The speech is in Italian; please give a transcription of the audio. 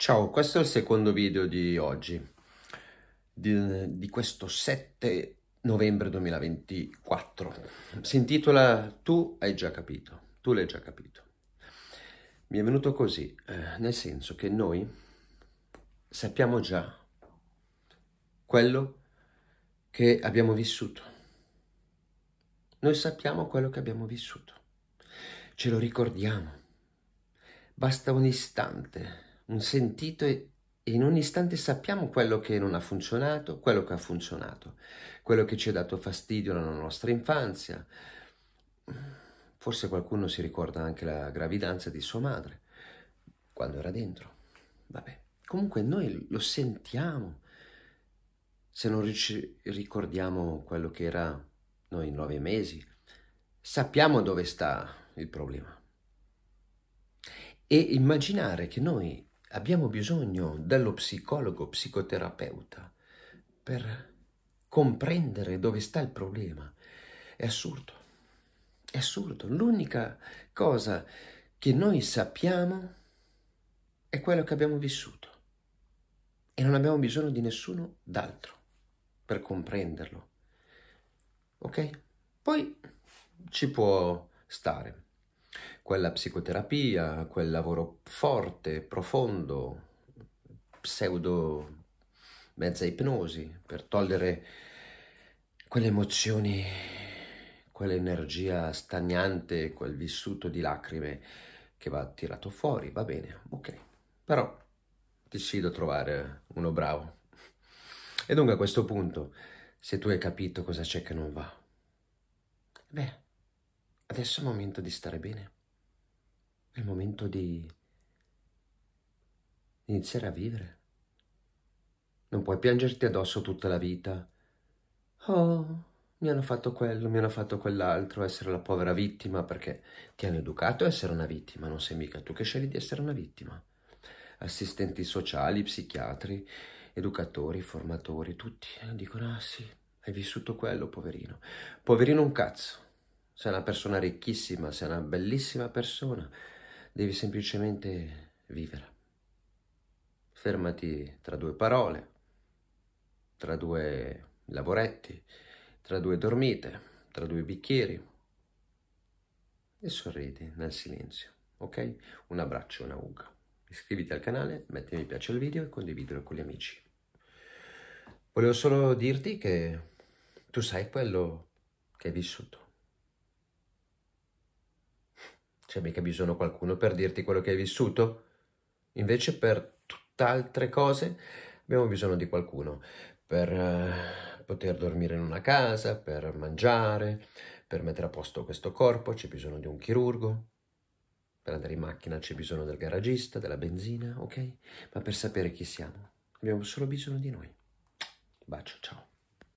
Ciao, questo è il secondo video di oggi, di, di questo 7 novembre 2024. Si intitola Tu hai già capito, tu l'hai già capito. Mi è venuto così, eh, nel senso che noi sappiamo già quello che abbiamo vissuto. Noi sappiamo quello che abbiamo vissuto, ce lo ricordiamo. Basta un istante un sentito e, in un istante sappiamo quello che non ha funzionato, quello che ha funzionato, quello che ci ha dato fastidio nella nostra infanzia. Forse qualcuno si ricorda anche la gravidanza di sua madre, quando era dentro. Vabbè, comunque noi lo sentiamo. Se non ricordiamo quello che era noi in nove mesi, sappiamo dove sta il problema. E immaginare che noi abbiamo bisogno dello psicologo, psicoterapeuta, per comprendere dove sta il problema. È assurdo, è assurdo. L'unica cosa che noi sappiamo è quello che abbiamo vissuto e non abbiamo bisogno di nessuno d'altro per comprenderlo. Ok? Poi ci può stare. Quella psicoterapia, quel lavoro forte, profondo, pseudo mezza ipnosi per togliere quelle emozioni, quell'energia stagnante, quel vissuto di lacrime che va tirato fuori, va bene, ok. Però decido a trovare uno bravo. E dunque a questo punto, se tu hai capito cosa c'è che non va, beh, Adesso è il momento di stare bene. È il momento di iniziare a vivere. Non puoi piangerti addosso tutta la vita. Oh, mi hanno fatto quello, mi hanno fatto quell'altro, essere la povera vittima perché ti hanno educato a essere una vittima, non sei mica tu che scegli di essere una vittima. Assistenti sociali, psichiatri, educatori, formatori, tutti eh, dicono ah sì, hai vissuto quello, poverino. Poverino un cazzo sei una persona ricchissima, sei una bellissima persona, devi semplicemente vivere. Fermati tra due parole, tra due lavoretti, tra due dormite, tra due bicchieri e sorridi nel silenzio, ok? Un abbraccio, una uga. Iscriviti al canale, metti mi piace al video e condividilo con gli amici. Volevo solo dirti che tu sai quello che hai vissuto. C'è mica bisogno qualcuno per dirti quello che hai vissuto? Invece per tutt'altre cose abbiamo bisogno di qualcuno per eh, poter dormire in una casa, per mangiare, per mettere a posto questo corpo c'è bisogno di un chirurgo, per andare in macchina c'è bisogno del garagista, della benzina, ok? Ma per sapere chi siamo abbiamo solo bisogno di noi. Bacio, ciao.